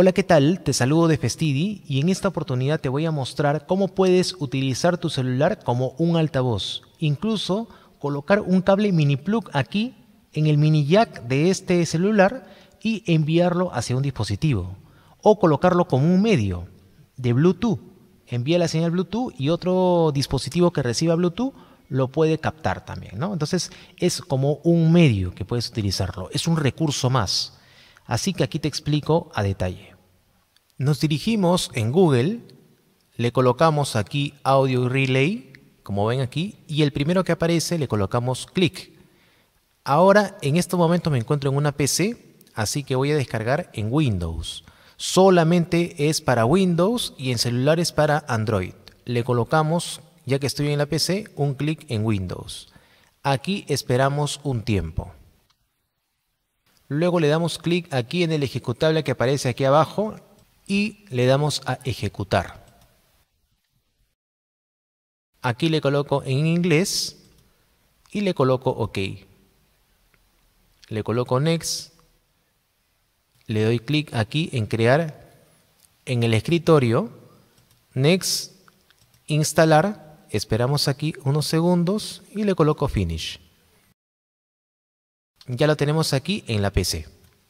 Hola, ¿qué tal? Te saludo de Festidi y en esta oportunidad te voy a mostrar cómo puedes utilizar tu celular como un altavoz. Incluso colocar un cable mini plug aquí en el mini jack de este celular y enviarlo hacia un dispositivo. O colocarlo como un medio de Bluetooth. Envía la señal Bluetooth y otro dispositivo que reciba Bluetooth lo puede captar también, ¿no? Entonces es como un medio que puedes utilizarlo, es un recurso más así que aquí te explico a detalle. Nos dirigimos en Google, le colocamos aquí Audio Relay, como ven aquí, y el primero que aparece le colocamos clic. Ahora, en este momento me encuentro en una PC, así que voy a descargar en Windows. Solamente es para Windows y en celulares para Android. Le colocamos, ya que estoy en la PC, un clic en Windows. Aquí esperamos un tiempo. Luego le damos clic aquí en el ejecutable que aparece aquí abajo y le damos a ejecutar. Aquí le coloco en inglés y le coloco OK. Le coloco Next. Le doy clic aquí en crear en el escritorio. Next, instalar. Esperamos aquí unos segundos y le coloco Finish ya lo tenemos aquí en la PC.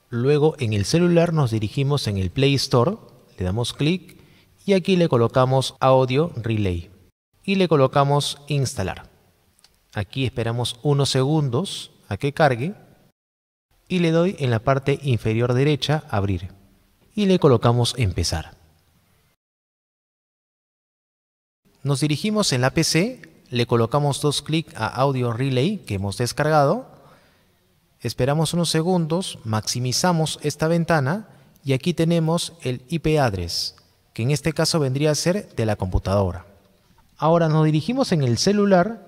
Luego en el celular nos dirigimos en el Play Store, le damos clic y aquí le colocamos Audio Relay y le colocamos Instalar. Aquí esperamos unos segundos a que cargue y le doy en la parte inferior derecha Abrir y le colocamos Empezar. Nos dirigimos en la PC, le colocamos dos clics a Audio Relay que hemos descargado Esperamos unos segundos, maximizamos esta ventana y aquí tenemos el IP address, que en este caso vendría a ser de la computadora. Ahora nos dirigimos en el celular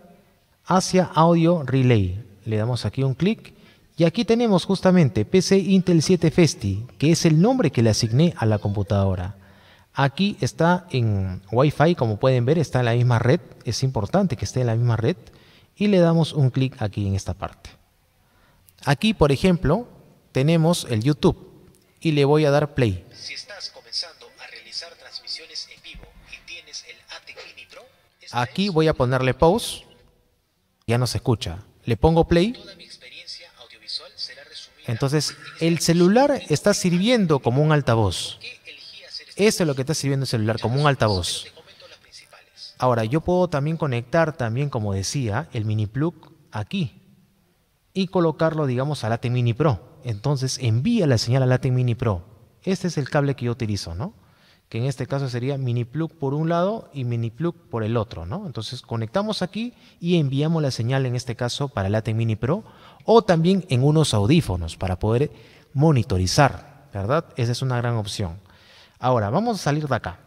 hacia Audio Relay. Le damos aquí un clic y aquí tenemos justamente PC Intel 7 Festi, que es el nombre que le asigné a la computadora. Aquí está en Wi-Fi, como pueden ver, está en la misma red. Es importante que esté en la misma red. Y le damos un clic aquí en esta parte. Aquí, por ejemplo, tenemos el YouTube y le voy a dar play. aquí voy a ponerle pause. Ya no se escucha. Le pongo play. Entonces, este el celular está sirviendo como un altavoz. Este Eso es lo que está sirviendo el celular, como un altavoz. Ahora, yo puedo también conectar, también como decía, el mini plug aquí y colocarlo, digamos, a ATEM Mini Pro. Entonces envía la señal a late Mini Pro. Este es el cable que yo utilizo, ¿no? Que en este caso sería mini plug por un lado y mini plug por el otro, ¿no? Entonces conectamos aquí y enviamos la señal, en este caso, para ATEM Mini Pro o también en unos audífonos para poder monitorizar, ¿verdad? Esa es una gran opción. Ahora, vamos a salir de acá.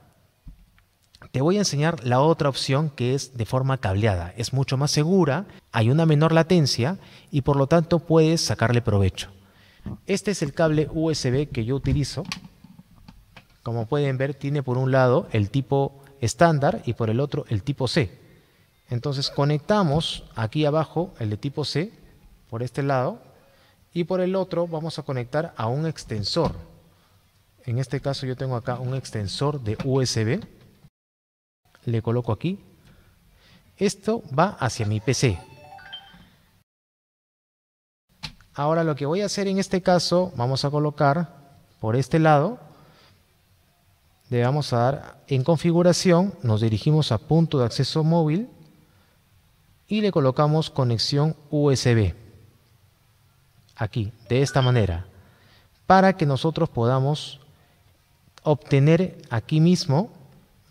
Te voy a enseñar la otra opción que es de forma cableada. Es mucho más segura, hay una menor latencia y por lo tanto puedes sacarle provecho. Este es el cable USB que yo utilizo. Como pueden ver, tiene por un lado el tipo estándar y por el otro el tipo C. Entonces conectamos aquí abajo el de tipo C por este lado y por el otro vamos a conectar a un extensor. En este caso yo tengo acá un extensor de USB le coloco aquí. Esto va hacia mi PC. Ahora lo que voy a hacer en este caso, vamos a colocar por este lado, le vamos a dar en configuración, nos dirigimos a punto de acceso móvil y le colocamos conexión USB. Aquí, de esta manera, para que nosotros podamos obtener aquí mismo,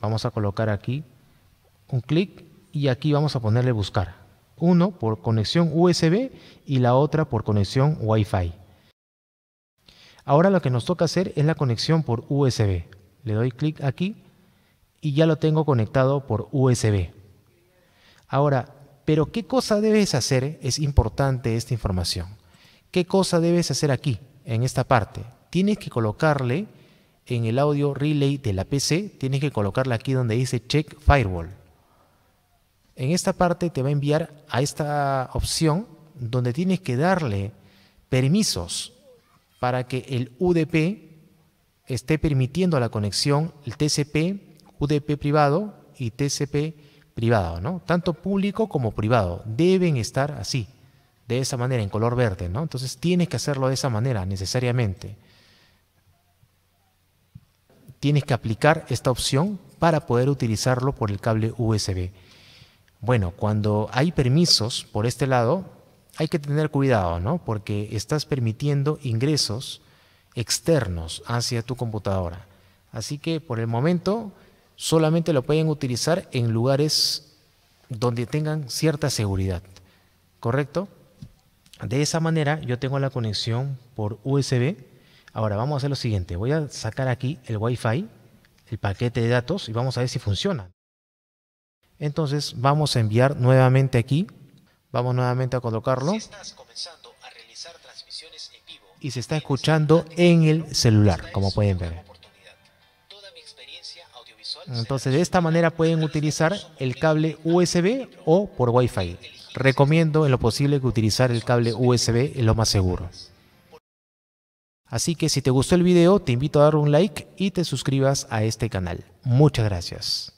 vamos a colocar aquí un clic y aquí vamos a ponerle buscar. Uno por conexión USB y la otra por conexión Wi-Fi. Ahora lo que nos toca hacer es la conexión por USB. Le doy clic aquí y ya lo tengo conectado por USB. Ahora, pero ¿qué cosa debes hacer? Es importante esta información. ¿Qué cosa debes hacer aquí, en esta parte? Tienes que colocarle en el audio relay de la PC, tienes que colocarle aquí donde dice Check Firewall en esta parte te va a enviar a esta opción donde tienes que darle permisos para que el UDP esté permitiendo la conexión, el TCP, UDP privado y TCP privado, ¿no? Tanto público como privado deben estar así, de esa manera, en color verde, ¿no? Entonces tienes que hacerlo de esa manera necesariamente. Tienes que aplicar esta opción para poder utilizarlo por el cable USB. Bueno, cuando hay permisos por este lado, hay que tener cuidado, ¿no? Porque estás permitiendo ingresos externos hacia tu computadora. Así que por el momento solamente lo pueden utilizar en lugares donde tengan cierta seguridad. ¿Correcto? De esa manera yo tengo la conexión por USB. Ahora vamos a hacer lo siguiente. Voy a sacar aquí el Wi-Fi, el paquete de datos y vamos a ver si funciona. Entonces vamos a enviar nuevamente aquí. Vamos nuevamente a colocarlo. y se está escuchando en el celular, como pueden ver. Entonces de esta manera pueden utilizar el cable USB o por Wi-Fi. Recomiendo en lo posible que utilizar el cable USB es lo más seguro. Así que si te gustó el video, te invito a dar un like y te suscribas a este canal. Muchas gracias.